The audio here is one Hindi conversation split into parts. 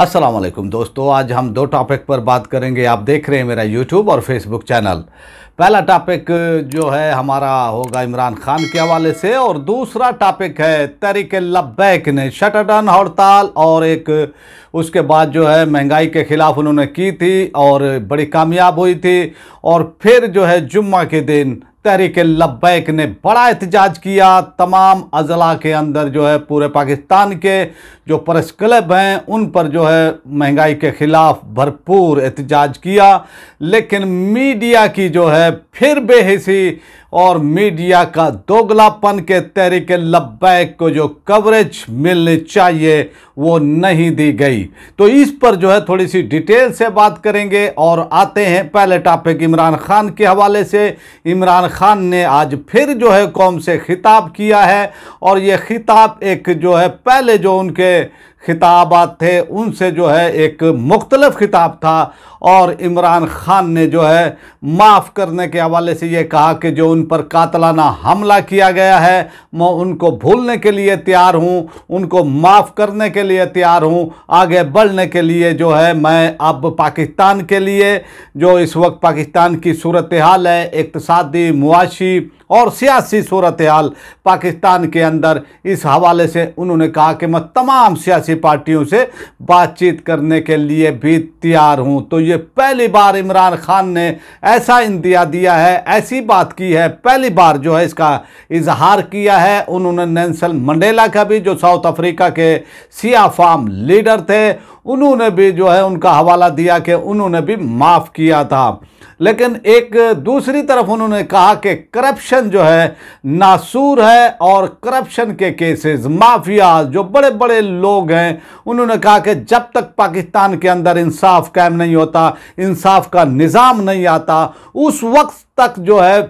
असलम दोस्तों आज हम दो टॉपिक पर बात करेंगे आप देख रहे हैं मेरा यूट्यूब और फेसबुक चैनल पहला टॉपिक जो है हमारा होगा इमरान खान के हवाले से और दूसरा टॉपिक है तरीक लब्बैक ने शटर डाउन हड़ताल और एक उसके बाद जो है महंगाई के ख़िलाफ़ उन्होंने की थी और बड़ी कामयाब हुई थी और फिर जो है जुम्मा के दिन तहरीक लब्बैक ने बड़ा एहतजाज किया तमाम अजला के अंदर जो है पूरे पाकिस्तान के जो प्रेस क्लब हैं उन पर जो है महंगाई के ख़िलाफ़ भरपूर एहतजाज किया लेकिन मीडिया की जो है फिर बेहसी और मीडिया का दोगलापन के तहरीक लब्बैक को जो कवरेज मिलनी चाहिए वो नहीं दी गई तो इस पर जो है थोड़ी सी डिटेल से बात करेंगे और आते हैं पहले टॉपिक इमरान खान के हवाले से इमरान खान ने आज फिर जो है कौम से खिताब किया है और ये खिताब एक जो है पहले जो उनके खिताबात थे उनसे जो है एक मुख्तलफ खिताब था और इमरान ख़ान ने जो है माफ़ करने के हवाले से ये कहा कि जो उन पर कातलाना हमला किया गया है मैं उनको भूलने के लिए तैयार हूँ उनको माफ़ करने के लिए तैयार हूँ आगे बढ़ने के लिए जो है मैं अब पाकिस्तान के लिए जो इस वक्त पाकिस्तान की सूरत हाल है इकतसादी मुआशी और सियासी सूरत हाल पाकिस्तान के अंदर इस हवाले से उन्होंने कहा कि मैं तमाम सियासी पार्टियों से बातचीत करने के लिए भी तैयार हूं तो ये पहली बार इमरान खान ने ऐसा इंदिया दिया है ऐसी बात की है पहली बार जो है इसका इजहार किया है उन्होंने नैनसल मंडेला का भी जो साउथ अफ्रीका के सियाफाम लीडर थे उन्होंने भी जो है उनका हवाला दिया कि उन्होंने भी माफ़ किया था लेकिन एक दूसरी तरफ उन्होंने कहा कि करप्शन जो है नासूर है और करप्शन के केसेस माफिया जो बड़े बड़े लोग हैं उन्होंने कहा कि जब तक पाकिस्तान के अंदर इंसाफ कायम नहीं होता इंसाफ का निज़ाम नहीं आता उस वक्त तक जो है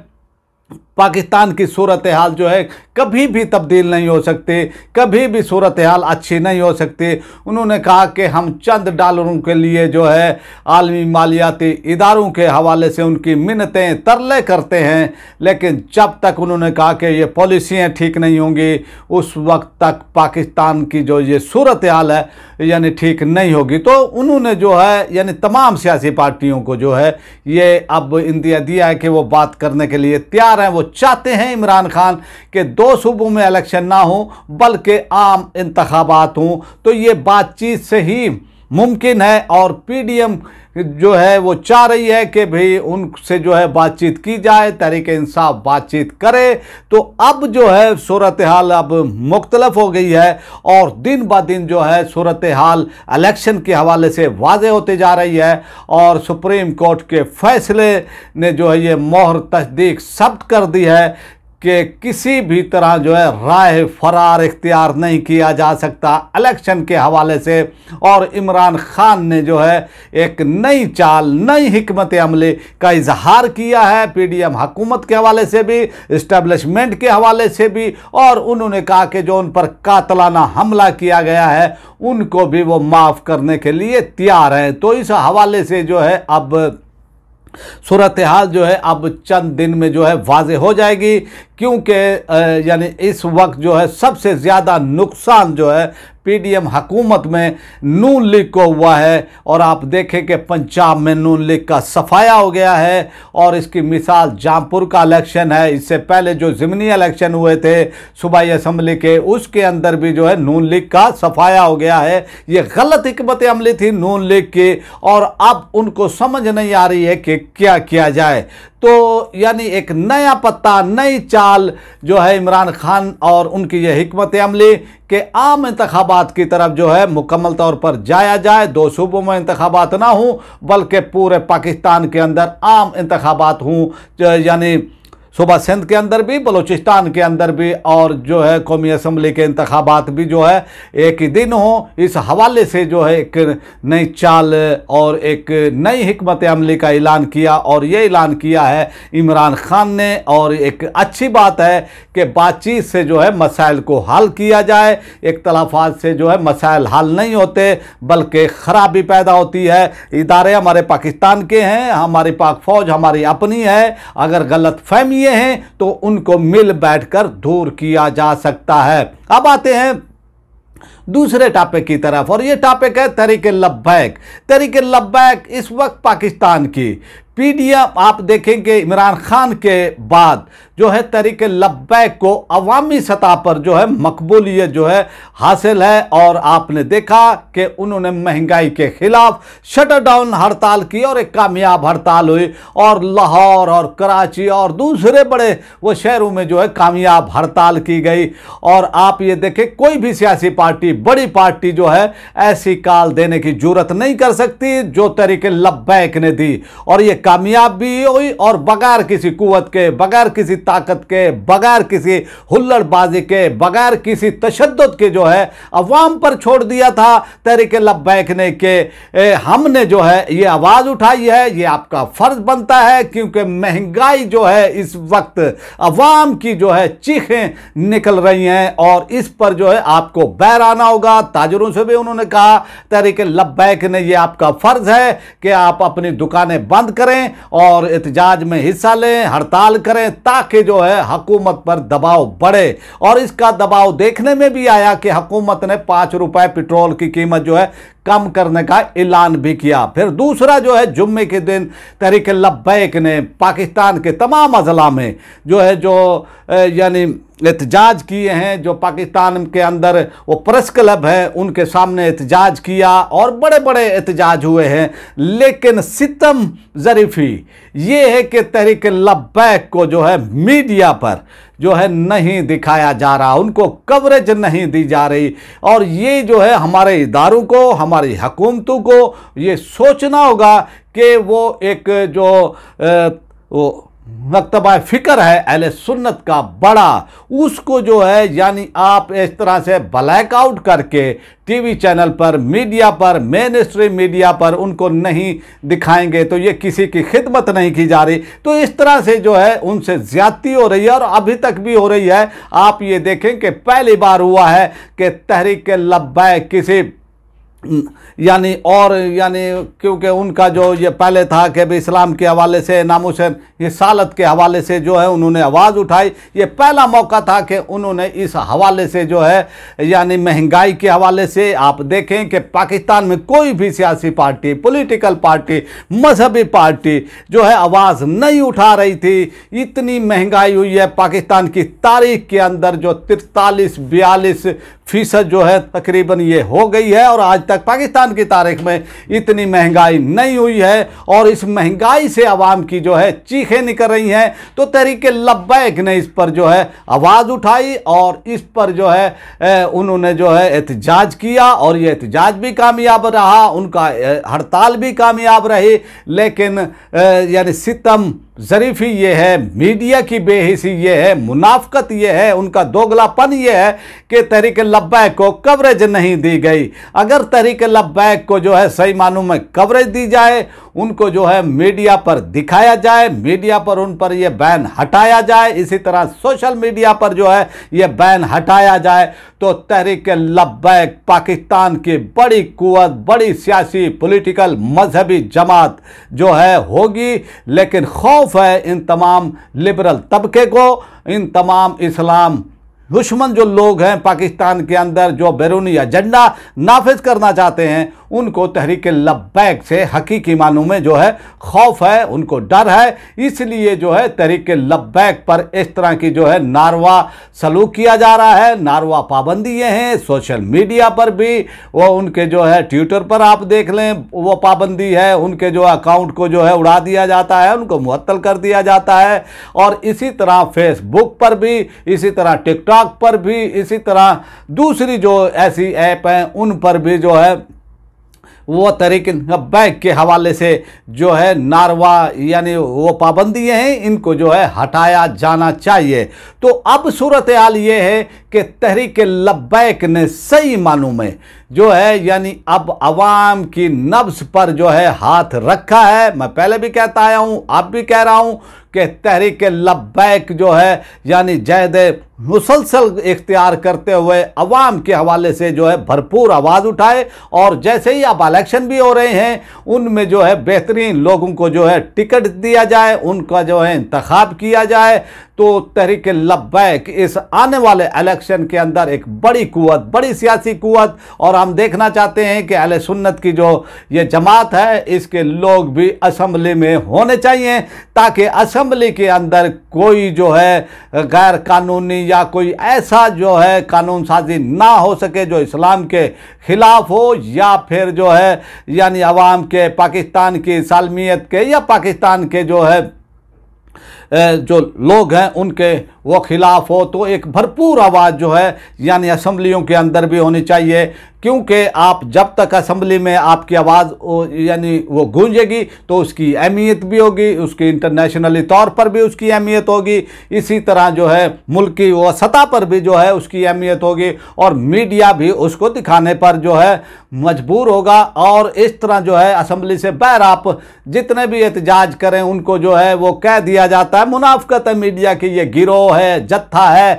पाकिस्तान की सूरत हाल जो है कभी भी तब्दील नहीं हो सकते कभी भी सूरत हाल अच्छी नहीं हो सकती उन्होंने कहा कि हम चंद डॉलरों के लिए जो है आलमी मालियाती इदारों के हवाले से उनकी मिन्नतें तरले करते हैं लेकिन जब तक उन्होंने कहा कि ये पॉलिसियाँ ठीक नहीं होंगी उस वक्त तक पाकिस्तान की जो ये सूरत हाल है यानी ठीक नहीं होगी तो उन्होंने जो है यानी तमाम सियासी पार्टियों को जो है ये अब इंदिया दिया है कि वो बात करने के लिए तैयार हैं वो चाहते हैं इमरान खान कि दो सूबों में इलेक्शन ना हो बल्कि आम इंतबात हों तो ये बातचीत से ही मुमकिन है और पीडीएम जो है वो चाह रही है कि भाई उनसे जो है बातचीत की जाए तरीके इंसाफ बातचीत करे तो अब जो है सूरत हाल अब मुख्तलफ हो गई है और दिन ब दिन जो है सूरत हाल इलेक्शन के हवाले से वाज होते जा रही है और सुप्रीम कोर्ट के फैसले ने जो है ये मोहर तस्दीक सब्त कर दी है कि किसी भी तरह जो है राय फरार इख्तियार नहीं किया जा सकता इलेक्शन के हवाले से और इमरान खान ने जो है एक नई चाल नई हमत अमली का इजहार किया है पीडीएम हकूमत के हवाले से भी इस्टबलिशमेंट के हवाले से भी और उन्होंने कहा कि जो उन पर कातलाना हमला किया गया है उनको भी वो माफ़ करने के लिए तैयार हैं तो इस हवाले से जो है अब सूरत हाल जो है अब चंद दिन में जो है वाज हो जाएगी क्योंकि यानी इस वक्त जो है सबसे ज़्यादा नुकसान जो है पीडीएम हकूमत में नून लीग को हुआ है और आप देखें कि पंजाब में नून लीग का सफाया हो गया है और इसकी मिसाल जामपुर का इलेक्शन है इससे पहले जो ज़िमनी इलेक्शन हुए थे सूबाई असम्बली के उसके अंदर भी जो है नून लीग का सफाया हो गया है ये गलत हमत अमली थी नून लीग की और अब उनको समझ नहीं आ रही है कि क्या किया जाए तो यानी एक नया पत्ता नई चाल जो है इमरान खान और उनकी यह हमत अमली कि आम इंतबात की तरफ जो है मुकम्मल तौर पर जाया जाए दो सूबों में इंतबात ना हों बल्कि पूरे पाकिस्तान के अंदर आम इंतबात हों यानी सूबा सिंध के अंदर भी बलूचिस्तान के अंदर भी और जो है कौमी असम्बली के इंतबात भी जो है एक ही दिन हो इस हवाले से जो है एक नई चाल और एक नई हमत अमली का ऐलान किया और ये ऐलान किया है इमरान खान ने और एक अच्छी बात है कि बातचीत से जो है मसाइल को हल किया जाए एक तलाफात से जो है मसाइल हल नहीं होते बल्कि खराबी पैदा होती है इदारे हमारे पाकिस्तान के हैं हमारी पाक फ़ौज हमारी अपनी है अगर गलत फहमी किए हैं तो उनको मिल बैठकर दूर किया जा सकता है अब आते हैं दूसरे टॉपिक की तरफ और ये टॉपिक है तरीके लब्बैक तरीके लब्बैक इस वक्त पाकिस्तान की पीडीएम आप देखेंगे इमरान खान के बाद जो है तरीक लब्बैक को अवामी सतह पर जो है मकबूलियत जो है हासिल है और आपने देखा कि उन्होंने महंगाई के खिलाफ शटर डाउन हड़ताल की और एक कामयाब हड़ताल हुई और लाहौर और कराची और दूसरे बड़े वो शहरों में जो है कामयाब हड़ताल की गई और आप ये देखें कोई भी सियासी पार्टी बड़ी पार्टी जो है ऐसी काल देने की जरूरत नहीं कर सकती जो तरीके लब्बैक ने दी और ये कामयाब भी हुई और बगैर किसी कुत के बगैर किसी ताकत के बगैर किसी हुल्लड़बाजी के बगैर किसी तशद के जो है अवाम पर छोड़ दिया था तहरीक लब्बैक ने के ए, हमने जो है ये आवाज़ उठाई है ये आपका फ़र्ज बनता है क्योंकि महंगाई जो है इस वक्त अवाम की जो है चीखें निकल रही हैं और इस पर जो है आपको बैर आना होगा ताजरों से भी उन्होंने कहा तहरीक लब्बैक ने यह आपका फ़र्ज़ है कि आप अपनी दुकानें बंद करें करें और एहतजाज में हिस्सा लें हड़ताल करें ताकि जो है हकूमत पर दबाव बढ़े और इसका दबाव देखने में भी आया कि हकूमत ने पाँच रुपये पेट्रोल की कीमत जो है कम करने का ऐलान भी किया फिर दूसरा जो है जुम्मे के दिन तरीक लब्बैक ने पाकिस्तान के तमाम अजला में जो है जो यानी एहतजाज किए हैं जो पाकिस्तान के अंदर वो प्रेस क्लब हैं उनके सामने एहतजाज किया और बड़े बड़े एहतजाज हुए हैं लेकिन सितम जरीफी ये है कि तहरीक लब्बैक को जो है मीडिया पर जो है नहीं दिखाया जा रहा उनको कवरेज नहीं दी जा रही और ये जो है हमारे इदारों को हमारी हकूमतों को ये सोचना होगा कि वो एक जो वो मकतबा फ़िक्र है अहल सुन्नत का बड़ा उसको जो है यानी आप इस तरह से ब्लैकआउट करके टीवी चैनल पर मीडिया पर मेन स्ट्रीम मीडिया पर उनको नहीं दिखाएंगे तो ये किसी की खिदमत नहीं की जा रही तो इस तरह से जो है उनसे ज़्यादती हो रही है और अभी तक भी हो रही है आप ये देखें कि पहली बार हुआ है कि तहरीक लब्बैक किसी यानी और यानी क्योंकि उनका जो ये पहले था कि भाई इस्लाम के हवाले से नाम हुसैन सालत के हवाले से जो है उन्होंने आवाज़ उठाई ये पहला मौका था कि उन्होंने इस हवाले से जो है यानी महंगाई के हवाले से आप देखें कि पाकिस्तान में कोई भी सियासी पार्टी पॉलिटिकल पार्टी मजहबी पार्टी जो है आवाज़ नहीं उठा रही थी इतनी महंगाई हुई है पाकिस्तान की तारीख के अंदर जो तिरतालीस बयालीस फीसद जो है तकरीबन ये हो गई है और आज तक पाकिस्तान की तारीख में इतनी महंगाई नहीं हुई है और इस महंगाई से आवाम की जो है चीखें निकल रही हैं तो तहरीक लब्बैक ने इस पर जो है आवाज़ उठाई और इस पर जो है उन्होंने जो है एहतजाज किया और ये एहतजाज भी कामयाब रहा उनका हड़ताल भी कामयाब रही लेकिन यानी सितम जरीफी ये है मीडिया की बेहिसी ये है मुनाफ्त ये है उनका दोगलापन ये है कि तहरीक लब्बैक को कवरेज नहीं दी गई अगर तहरीक लब्बैक को जो है सही मानों में कवरेज दी जाए उनको जो है मीडिया पर दिखाया जाए मीडिया पर उन पर यह बैन हटाया जाए इसी तरह सोशल मीडिया पर जो है यह बैन हटाया जाए तो तहरीक लब्बैक पाकिस्तान की बड़ी कुत बड़ी सियासी पोलिटिकल मजहबी जमात जो है होगी लेकिन खौफ खौफ है इन तमाम लिबरल तबके को इन तमाम इस्लाम दुश्मन जो लोग हैं पाकिस्तान के अंदर जो बैरूनी एजेंडा नाफिज करना चाहते हैं उनको तहरीक लब्बैक से हकीकी मानों में जो है खौफ है उनको डर है इसलिए जो है तहरीक लब्बैक पर इस तरह की जो है नारवा सलूक किया जा रहा है नारवा पाबंदी हैं सोशल मीडिया पर भी वो उनके जो है ट्विटर पर आप देख लें वो पाबंदी है उनके जो अकाउंट को जो है उड़ा दिया जाता है उनको मअतल कर दिया जाता है और इसी तरह फेसबुक पर भी इसी तरह टिकटॉक ब्लॉग पर भी इसी तरह दूसरी जो ऐसी ऐप हैं उन पर भी जो है वो तरीक बैग के हवाले से जो है नारवा यानी वो पाबंदी हैं इनको जो है हटाया जाना चाहिए तो अब सूरत हाल ये है कि तहरीक लब्बैक ने सही मानू में जो है यानी अब आवाम की नब्स पर जो है हाथ रखा है मैं पहले भी कहता आया हूँ आप भी कह रहा हूँ कि तहरीक लब्बैक जो है यानी जैद मुसलसल इख्तियार करते हुए अवाम के हवाले से जो है भरपूर आवाज़ उठाए और जैसे ही अब इलेक्शन भी हो रहे हैं उनमें जो है बेहतरीन लोगों को जो है टिकट दिया जाए उनका जो है इंतखब किया जाए तो तहरीक लब्बैक इस आने वाले इलेक्शन के अंदर एक बड़ी कुत बड़ी सियासी कुत और हम देखना चाहते हैं कि अल सुन्नत की जो ये जमात है इसके लोग भी असम्बली में होने चाहिए ताकि असम असम्बली के अंदर कोई जो है गैर कानूनी या कोई ऐसा जो है कानून साजी ना हो सके जो इस्लाम के ख़िलाफ़ हो या फिर जो है यानी आवाम के पाकिस्तान की सालमियत के या पाकिस्तान के जो है जो लोग हैं उनके वो खिलाफ हो तो एक भरपूर आवाज़ जो है यानी असम्बलियों के अंदर भी होनी चाहिए क्योंकि आप जब तक असम्बली में आपकी आवाज़ यानी वो गूंजेगी तो उसकी अहमियत भी होगी उसकी इंटरनेशनली तौर पर भी उसकी अहमियत होगी इसी तरह जो है मुल्क की सतह पर भी जो है उसकी अहमियत होगी और मीडिया भी उसको दिखाने पर जो है मजबूर होगा और इस तरह जो है असम्बली से बैर आप जितने भी एहतजाज करें उनको जो है वो कह दिया जाता है मुनाफ्त है मीडिया की ये गिरोह है जत्था है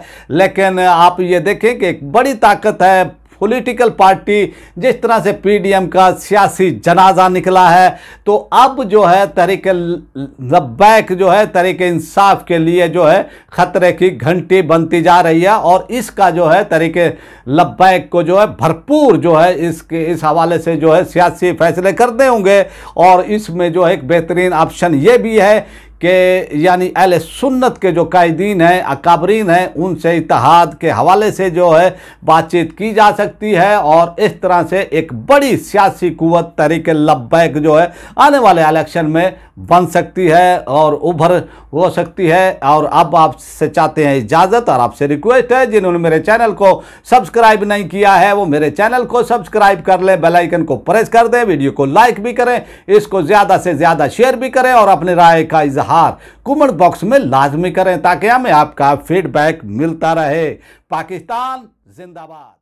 लेकिन आप ये देखें कि एक बड़ी ताकत है पॉलिटिकल पार्टी जिस तरह से पीडीएम का सियासी जनाजा निकला है तो अब जो है तरीके लब्बैक जो है तरीके इंसाफ के लिए जो है ख़तरे की घंटी बनती जा रही है और इसका जो है तरीके लब्बैक को जो है भरपूर जो है इसके इस हवाले से जो है सियासी फैसले करने होंगे और इसमें जो है एक बेहतरीन ऑप्शन ये भी है के यानी अहल सुन्नत के जो कायदीन हैं अकाबरीन हैं उनसे इतिहाद के हवाले से जो है बातचीत की जा सकती है और इस तरह से एक बड़ी सियासी कुत तरीके लब्बैक जो है आने वाले इलेक्शन में बन सकती है और उभर हो सकती है और अब आपसे चाहते हैं इजाज़त और आपसे रिक्वेस्ट है जिन्होंने मेरे चैनल को सब्सक्राइब नहीं किया है वो मेरे चैनल को सब्सक्राइब कर लें बेलाइकन को प्रेस कर दें वीडियो को लाइक भी करें इसको ज़्यादा से ज़्यादा शेयर भी करें और अपने राय का इजहार इजहार कमेंट बॉक्स में लाजमी करें ताकि हमें आपका फीडबैक मिलता रहे पाकिस्तान जिंदाबाद